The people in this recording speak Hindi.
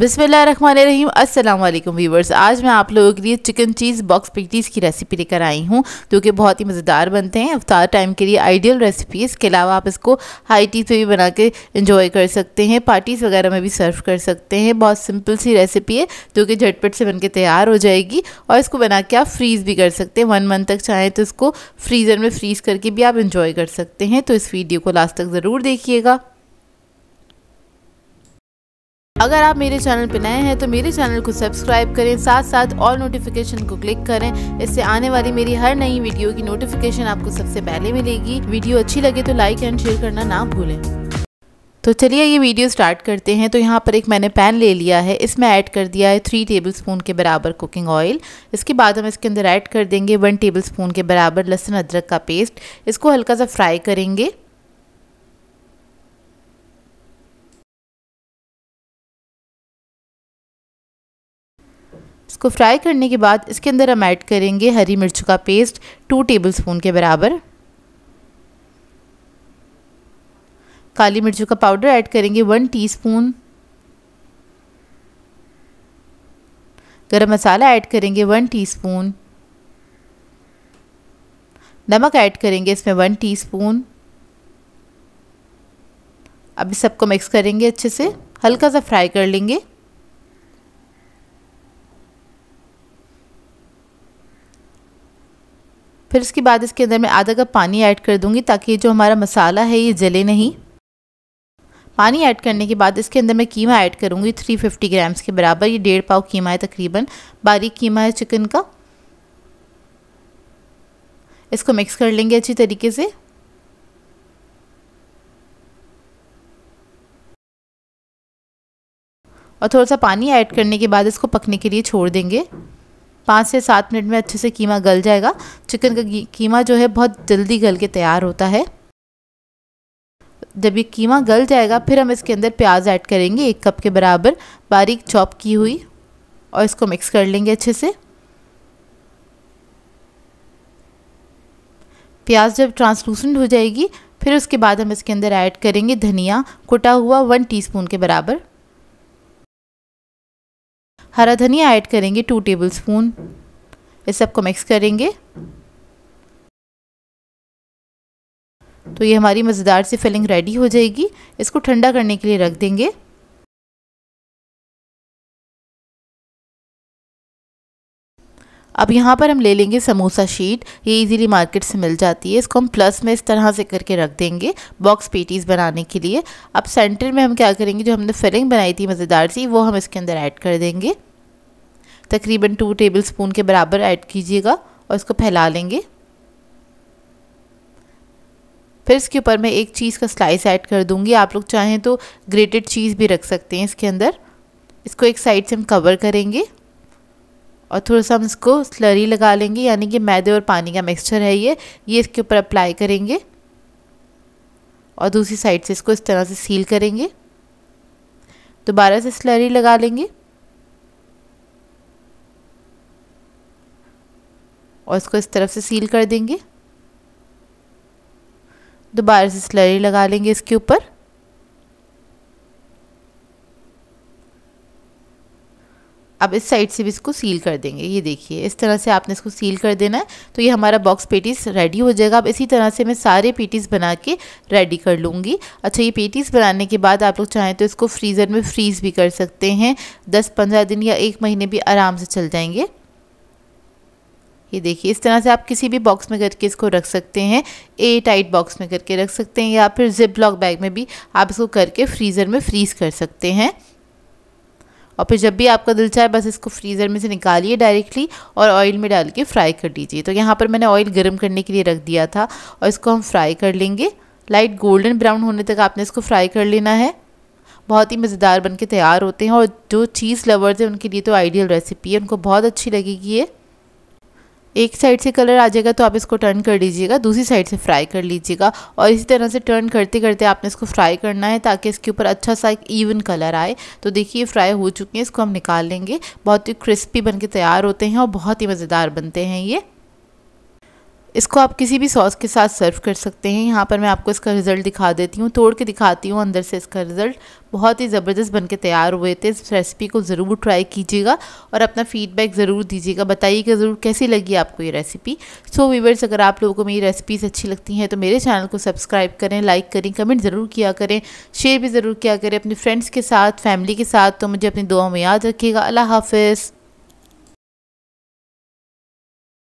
बिसमीम व्यूवर्स आज मैं आप लोगों के लिए चिकन चीज़ बॉक्स पेटीज़ की रेसिपी लेकर आई हूँ जो कि बहुत ही मज़ेदार बनते हैं अफ्तार टाइम के लिए आइडियल रेसिपी इसके अलावा आप इसको हाई टी पे भी बना के इंजॉय कर सकते हैं पार्टीज़ वगैरह में भी सर्व कर सकते हैं बहुत सिंपल सी रेसिपी है जो कि झटपट से बन तैयार हो जाएगी और इसको बना के आप फ्रीज़ भी कर सकते हैं वन मंथ तक चाहें तो इसको फ्रीज़र में फ्रीज़ करके भी आप इंजॉय कर सकते हैं तो इस वीडियो को लास्ट तक ज़रूर देखिएगा अगर आप मेरे चैनल पर नए हैं तो मेरे चैनल को सब्सक्राइब करें साथ साथ ऑल नोटिफिकेशन को क्लिक करें इससे आने वाली मेरी हर नई वीडियो की नोटिफिकेशन आपको सबसे पहले मिलेगी वीडियो अच्छी लगे तो लाइक एंड शेयर करना ना भूलें तो चलिए ये वीडियो स्टार्ट करते हैं तो यहाँ पर एक मैंने पैन ले लिया है इसमें ऐड कर दिया है थ्री टेबल स्पून के बराबर कुकिंग ऑयल इसके बाद हम इसके अंदर ऐड कर देंगे वन टेबल स्पून के बराबर लहसुन अदरक का पेस्ट इसको हल्का सा फ्राई करेंगे इसको फ्राई करने के बाद इसके अंदर हम ऐड करेंगे हरी मिर्च का पेस्ट टू टेबलस्पून के बराबर काली मिर्चों का पाउडर ऐड करेंगे वन टीस्पून गरम मसाला ऐड करेंगे वन टीस्पून नमक ऐड करेंगे इसमें वन टीस्पून अब सबको मिक्स करेंगे अच्छे से हल्का सा फ्राई कर लेंगे फिर इसके बाद इसके अंदर मैं आधा कप पानी ऐड कर दूँगी ताकि जो हमारा मसाला है ये जले नहीं पानी ऐड करने के बाद इसके अंदर मैं कीमा ऐड करूँगी 350 ग्राम्स के बराबर ये डेढ़ पाव कीमा है तकरीबन बारीक कीमा है चिकन का इसको मिक्स कर लेंगे अच्छी तरीके से और थोड़ा सा पानी ऐड करने के बाद इसको पकने के लिए छोड़ देंगे पाँच से सात मिनट में अच्छे से कीमा गल जाएगा चिकन का कीमा जो है बहुत जल्दी गल के तैयार होता है जब ये कीमा गल जाएगा फिर हम इसके अंदर प्याज ऐड करेंगे एक कप के बराबर बारीक चॉप की हुई और इसको मिक्स कर लेंगे अच्छे से प्याज जब ट्रांसलूसेंट हो जाएगी फिर उसके बाद हम इसके अंदर ऐड करेंगे धनिया कुटा हुआ वन टीस्पून के बराबर हरा धनिया ऐड करेंगे टू टेबल स्पून इस सबको मिक्स करेंगे तो ये हमारी मज़ेदार सी फिलिंग रेडी हो जाएगी इसको ठंडा करने के लिए रख देंगे अब यहाँ पर हम ले लेंगे समोसा शीट ये इजीली मार्केट से मिल जाती है इसको हम प्लस में इस तरह से करके रख देंगे बॉक्स पेटीज़ बनाने के लिए अब सेंटर में हम क्या करेंगे जो हमने फिलिंग बनाई थी मज़ेदार सी वो हम इसके अंदर ऐड कर देंगे तकरीबन टू टेबल स्पून के बराबर ऐड कीजिएगा और इसको फैला लेंगे फिर इसके ऊपर मैं एक चीज़ का स्लाइस ऐड कर दूंगी आप लोग चाहें तो ग्रेटेड चीज़ भी रख सकते हैं इसके अंदर इसको एक साइड से हम कवर करेंगे और थोड़ा सा हम इसको स्लरी लगा लेंगे यानी कि मैदे और पानी का मिक्सचर है ये ये इसके ऊपर अप्लाई करेंगे और दूसरी साइड से इसको इस तरह से सील करेंगे दोबारा से स्लरी लगा लेंगे और इसको इस तरफ से सील कर देंगे दोबारा से स्लरी लगा लेंगे इसके ऊपर अब इस साइड से भी इसको सील कर देंगे ये देखिए इस तरह से आपने इसको सील कर देना है तो ये हमारा बॉक्स पेटीज़ रेडी हो जाएगा अब इसी तरह से मैं सारे पेटीज़ बना के रेडी कर लूँगी अच्छा ये पेटीज़ बनाने के बाद आप लोग चाहें तो इसको फ्रीज़र में फ्रीज़ भी कर सकते हैं दस पंद्रह दिन या एक महीने भी आराम से चल जाएंगे ये देखिए इस तरह से आप किसी भी बॉक्स में करके इसको रख सकते हैं ए टाइट बॉक्स में करके रख सकते हैं या फिर जिप ब्लॉक बैग में भी आप इसको करके फ्रीज़र में फ्रीज़ कर सकते हैं और फिर जब भी आपका दिल चाहे बस इसको फ्रीज़र में से निकालिए डायरेक्टली और ऑयल में डाल के फ्राई कर दीजिए तो यहाँ पर मैंने ऑयल गर्म करने के लिए रख दिया था और इसको हम फ्राई कर लेंगे लाइट गोल्डन ब्राउन होने तक आपने इसको फ्राई कर लेना है बहुत ही मज़ेदार बन के तैयार होते हैं और जो चीज़ लवर्स हैं उनके लिए तो आइडियल रेसिपी है उनको बहुत अच्छी लगेगी ये एक साइड से कलर आ जाएगा तो आप इसको टर्न कर लीजिएगा दूसरी साइड से फ्राई कर लीजिएगा और इसी तरह से टर्न करते करते आपने इसको फ्राई करना है ताकि इसके ऊपर अच्छा सा एक ईवन कलर आए तो देखिए फ्राई हो चुके हैं इसको हम निकाल लेंगे बहुत ही क्रिस्पी बन के तैयार होते हैं और बहुत ही मज़ेदार बनते हैं ये इसको आप किसी भी सॉस के साथ सर्व कर सकते हैं यहाँ पर मैं आपको इसका रिज़ल्ट दिखा देती हूँ तोड़ के दिखाती हूँ अंदर से इसका रिज़ल्ट बहुत ही ज़बरदस्त बनके तैयार हुए थे इस रेसिपी को ज़रूर ट्राई कीजिएगा और अपना फीडबैक ज़रूर दीजिएगा बताइएगा ज़रूर कैसी लगी आपको ये रेसिपी सो so, वीवर्स अगर आप लोगों को मेरी रेसिपीज़ अच्छी लगती हैं तो मेरे चैनल को सब्सक्राइब करें लाइक करें कमेंट ज़रूर किया करें शेयर भी ज़रूर किया करें अपने फ्रेंड्स के साथ फैमिली के साथ तो मुझे अपनी दुआ में याद रखिएगा अल्लाह हाफिज़